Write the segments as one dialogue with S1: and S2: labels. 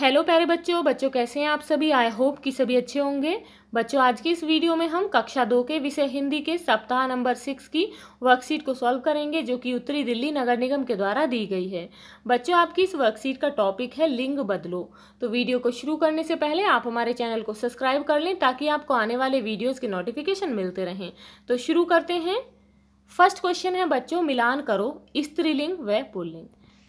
S1: hello प्यारे बच्चों बच्चों कैसे हैं आप सभी आई होप कि सभी अच्छे होंगे बच्चों आज की इस वीडियो में हम कक्षा दो के विषय हिंदी के सप्ताह नंबर सिक्स की वर्कशीट को सॉल्व करेंगे जो कि उत्तरी दिल्ली नगर निगम के द्वारा दी गई है बच्चों आपकी इस वर्कशीट का टॉपिक है लिंग बदलो तो वीडियो को शुरू करने से पहले आप हमारे चैनल को सब्सक्राइब कर लें ताकि आपको आने वाले वीडियोज़ के नोटिफिकेशन मिलते रहें तो शुरू करते हैं फर्स्ट क्वेश्चन है बच्चों मिलान करो स्त्रीलिंग व पुल्लिंग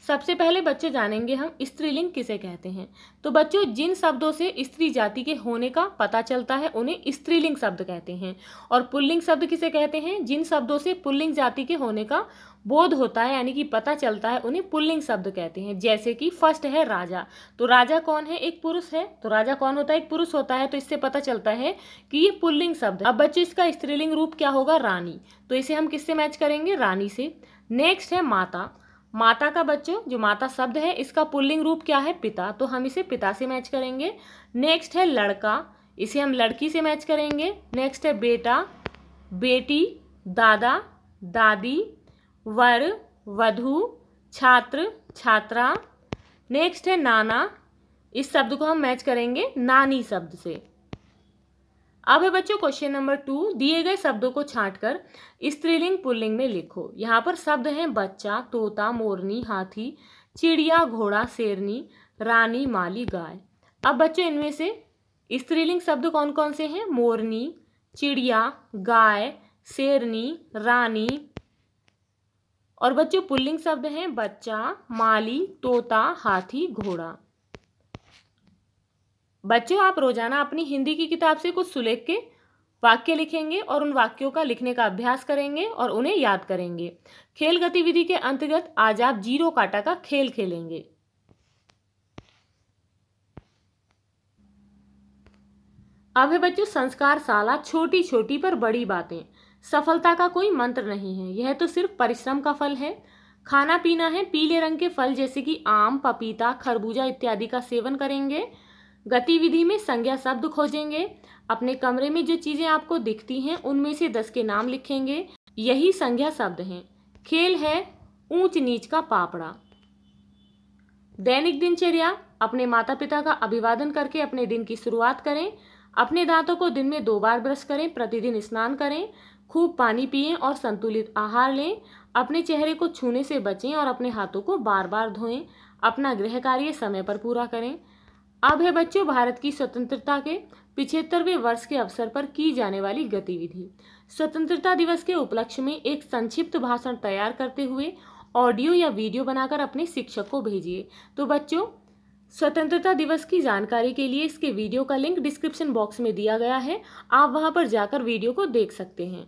S1: सबसे पहले बच्चे जानेंगे हम स्त्रीलिंग किसे कहते हैं तो बच्चों जिन शब्दों से स्त्री जाति के होने का पता चलता है उन्हें स्त्रीलिंग शब्द कहते हैं और पुल्लिंग शब्द किसे कहते हैं जिन शब्दों से पुल्लिंग जाति के होने का बोध होता है यानी कि पता चलता है उन्हें पुल्लिंग शब्द कहते हैं जैसे कि फर्स्ट है राजा तो राजा कौन है एक पुरुष है तो राजा कौन होता है एक पुरुष होता है तो इससे पता चलता है कि ये पुल्लिंग शब्द अब बच्चों इसका स्त्रीलिंग रूप क्या होगा रानी तो इसे हम किससे मैच करेंगे रानी से नेक्स्ट है माता माता का बच्चों जो माता शब्द है इसका पुल्लिंग रूप क्या है पिता तो हम इसे पिता से मैच करेंगे नेक्स्ट है लड़का इसे हम लड़की से मैच करेंगे नेक्स्ट है बेटा बेटी दादा दादी वर वधु छात्र छात्रा नेक्स्ट है नाना इस शब्द को हम मैच करेंगे नानी शब्द से अब है बच्चों क्वेश्चन नंबर टू दिए गए शब्दों को छांटकर स्त्रीलिंग पुल्लिंग में लिखो यहाँ पर शब्द हैं बच्चा तोता मोरनी हाथी चिड़िया घोड़ा शेरनी रानी माली गाय अब बच्चों इनमें से स्त्रीलिंग शब्द कौन कौन से हैं मोरनी चिड़िया गाय शेरनी रानी और बच्चों पुल्लिंग शब्द हैं बच्चा माली तोता हाथी घोड़ा बच्चे आप रोजाना अपनी हिंदी की किताब से कुछ सुलेख के वाक्य लिखेंगे और उन वाक्यों का लिखने का अभ्यास करेंगे और उन्हें याद करेंगे खेल गतिविधि के अंतर्गत आज आप जीरो काटा का खेल खेलेंगे अब है बच्चों संस्कार साला छोटी छोटी पर बड़ी बातें सफलता का कोई मंत्र नहीं है यह तो सिर्फ परिश्रम का फल है खाना पीना है पीले रंग के फल जैसे कि आम पपीता खरबूजा इत्यादि का सेवन करेंगे गतिविधि में संज्ञा शब्द खोजेंगे अपने कमरे में जो चीज़ें आपको दिखती हैं उनमें से दस के नाम लिखेंगे यही संज्ञा शब्द हैं खेल है ऊंच नीच का पापड़ा दैनिक दिनचर्या अपने माता पिता का अभिवादन करके अपने दिन की शुरुआत करें अपने दांतों को दिन में दो बार ब्रश करें प्रतिदिन स्नान करें खूब पानी पिए और संतुलित आहार लें अपने चेहरे को छूने से बचें और अपने हाथों को बार बार धोएं अपना गृह कार्य समय पर पूरा करें अब है बच्चों भारत की स्वतंत्रता के पिछहत्तरवें वर्ष के अवसर पर की जाने वाली गतिविधि स्वतंत्रता दिवस के उपलक्ष्य में एक संक्षिप्त भाषण तैयार करते हुए ऑडियो या वीडियो बनाकर अपने शिक्षक को भेजिए तो बच्चों स्वतंत्रता दिवस की जानकारी के लिए इसके वीडियो का लिंक डिस्क्रिप्शन बॉक्स में दिया गया है आप वहां पर जाकर वीडियो को देख सकते हैं